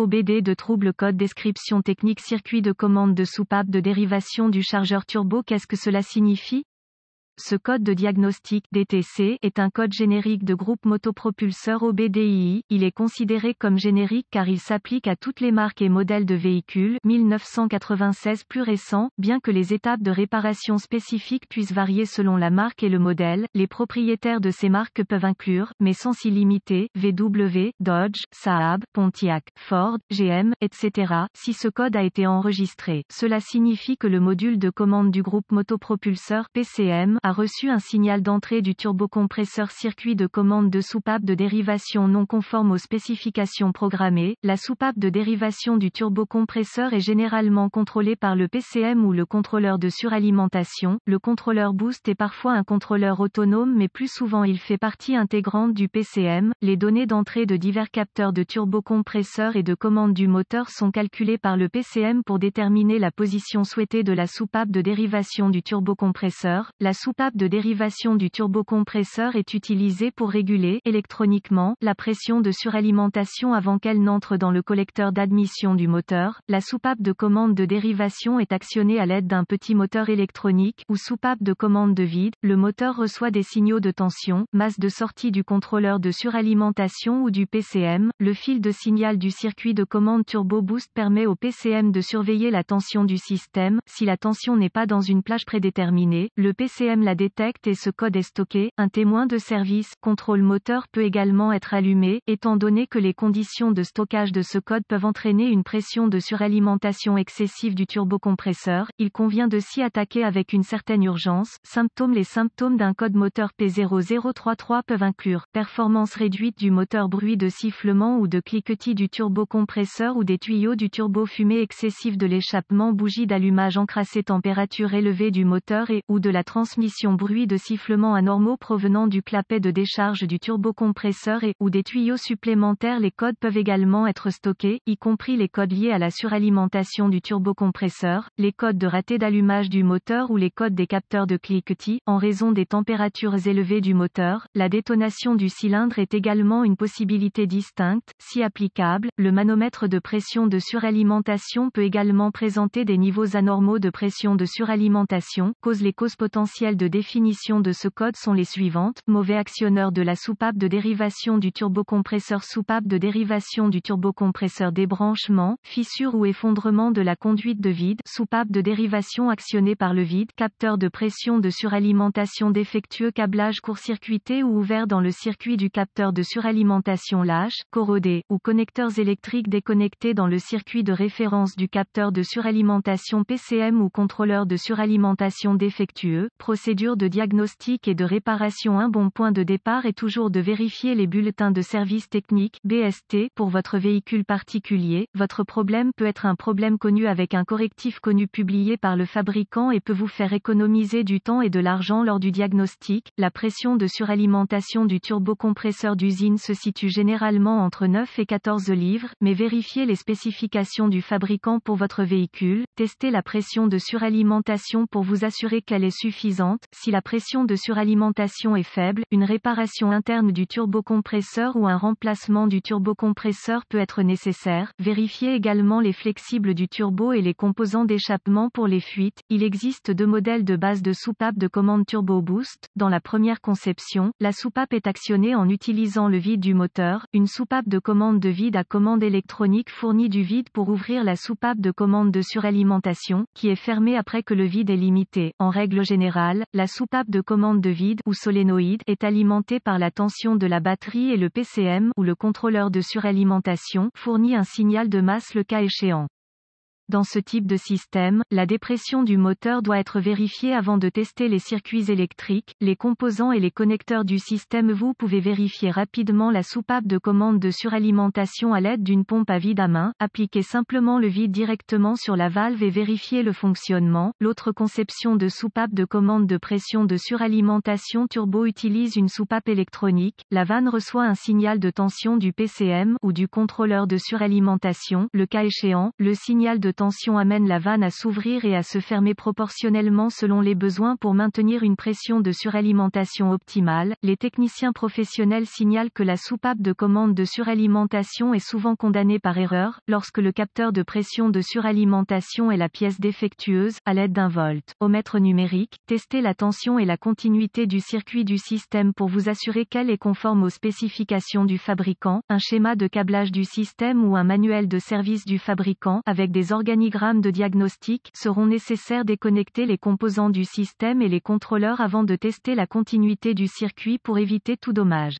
OBD de trouble code description technique circuit de commande de soupape de dérivation du chargeur turbo qu'est-ce que cela signifie ce code de diagnostic DTC est un code générique de groupe motopropulseur OBDII. Il est considéré comme générique car il s'applique à toutes les marques et modèles de véhicules 1996 plus récents, bien que les étapes de réparation spécifiques puissent varier selon la marque et le modèle. Les propriétaires de ces marques peuvent inclure, mais sans s'y limiter, VW, Dodge, Saab, Pontiac, Ford, GM, etc. si ce code a été enregistré. Cela signifie que le module de commande du groupe motopropulseur PCM a reçu un signal d'entrée du turbocompresseur circuit de commande de soupape de dérivation non conforme aux spécifications programmées. La soupape de dérivation du turbocompresseur est généralement contrôlée par le PCM ou le contrôleur de suralimentation. Le contrôleur boost est parfois un contrôleur autonome mais plus souvent il fait partie intégrante du PCM. Les données d'entrée de divers capteurs de turbocompresseur et de commande du moteur sont calculées par le PCM pour déterminer la position souhaitée de la soupape de dérivation du turbocompresseur. La soupape la soupape de dérivation du turbocompresseur est utilisée pour réguler électroniquement la pression de suralimentation avant qu'elle n'entre dans le collecteur d'admission du moteur. La soupape de commande de dérivation est actionnée à l'aide d'un petit moteur électronique ou soupape de commande de vide. Le moteur reçoit des signaux de tension, masse de sortie du contrôleur de suralimentation ou du PCM. Le fil de signal du circuit de commande Turbo Boost permet au PCM de surveiller la tension du système. Si la tension n'est pas dans une plage prédéterminée, le PCM détecte et ce code est stocké. Un témoin de service contrôle moteur peut également être allumé, étant donné que les conditions de stockage de ce code peuvent entraîner une pression de suralimentation excessive du turbocompresseur. Il convient de s'y attaquer avec une certaine urgence. Symptômes Les symptômes d'un code moteur P0033 peuvent inclure performance réduite du moteur bruit de sifflement ou de cliquetis du turbocompresseur ou des tuyaux du turbo fumée excessive de l'échappement bougie d'allumage encrassée température élevée du moteur et ou de la transmission bruit de sifflement anormaux provenant du clapet de décharge du turbocompresseur et ou des tuyaux supplémentaires. Les codes peuvent également être stockés, y compris les codes liés à la suralimentation du turbocompresseur, les codes de raté d'allumage du moteur ou les codes des capteurs de cliquetis. En raison des températures élevées du moteur, la détonation du cylindre est également une possibilité distincte, si applicable. Le manomètre de pression de suralimentation peut également présenter des niveaux anormaux de pression de suralimentation, cause les causes potentielles de définition de ce code sont les suivantes. Mauvais actionneur de la soupape de dérivation du turbocompresseur Soupape de dérivation du turbocompresseur Débranchement, fissure ou effondrement de la conduite de vide Soupape de dérivation actionnée par le vide Capteur de pression de suralimentation défectueux Câblage court-circuité ou ouvert dans le circuit du capteur de suralimentation lâche, corrodé, ou connecteurs électriques déconnectés dans le circuit de référence du capteur de suralimentation PCM ou contrôleur de suralimentation défectueux, procédé procédure de diagnostic et de réparation. Un bon point de départ est toujours de vérifier les bulletins de service technique BST pour votre véhicule particulier. Votre problème peut être un problème connu avec un correctif connu publié par le fabricant et peut vous faire économiser du temps et de l'argent lors du diagnostic. La pression de suralimentation du turbocompresseur d'usine se situe généralement entre 9 et 14 livres, mais vérifiez les spécifications du fabricant pour votre véhicule, testez la pression de suralimentation pour vous assurer qu'elle est suffisante si la pression de suralimentation est faible, une réparation interne du turbocompresseur ou un remplacement du turbocompresseur peut être nécessaire. Vérifiez également les flexibles du turbo et les composants d'échappement pour les fuites. Il existe deux modèles de base de soupape de commande turbo boost. Dans la première conception, la soupape est actionnée en utilisant le vide du moteur. Une soupape de commande de vide à commande électronique fournit du vide pour ouvrir la soupape de commande de suralimentation, qui est fermée après que le vide est limité. En règle générale, la soupape de commande de vide ou solénoïde est alimentée par la tension de la batterie et le PCM ou le contrôleur de suralimentation fournit un signal de masse le cas échéant. Dans ce type de système, la dépression du moteur doit être vérifiée avant de tester les circuits électriques, les composants et les connecteurs du système. Vous pouvez vérifier rapidement la soupape de commande de suralimentation à l'aide d'une pompe à vide à main, appliquez simplement le vide directement sur la valve et vérifiez le fonctionnement. L'autre conception de soupape de commande de pression de suralimentation turbo utilise une soupape électronique. La vanne reçoit un signal de tension du PCM ou du contrôleur de suralimentation, le cas échéant, le signal de tension amène la vanne à s'ouvrir et à se fermer proportionnellement selon les besoins pour maintenir une pression de suralimentation optimale. Les techniciens professionnels signalent que la soupape de commande de suralimentation est souvent condamnée par erreur, lorsque le capteur de pression de suralimentation est la pièce défectueuse, à l'aide d'un volt. Au mètre numérique, testez la tension et la continuité du circuit du système pour vous assurer qu'elle est conforme aux spécifications du fabricant, un schéma de câblage du système ou un manuel de service du fabricant avec des organes organigramme de diagnostic seront nécessaires déconnecter les composants du système et les contrôleurs avant de tester la continuité du circuit pour éviter tout dommage.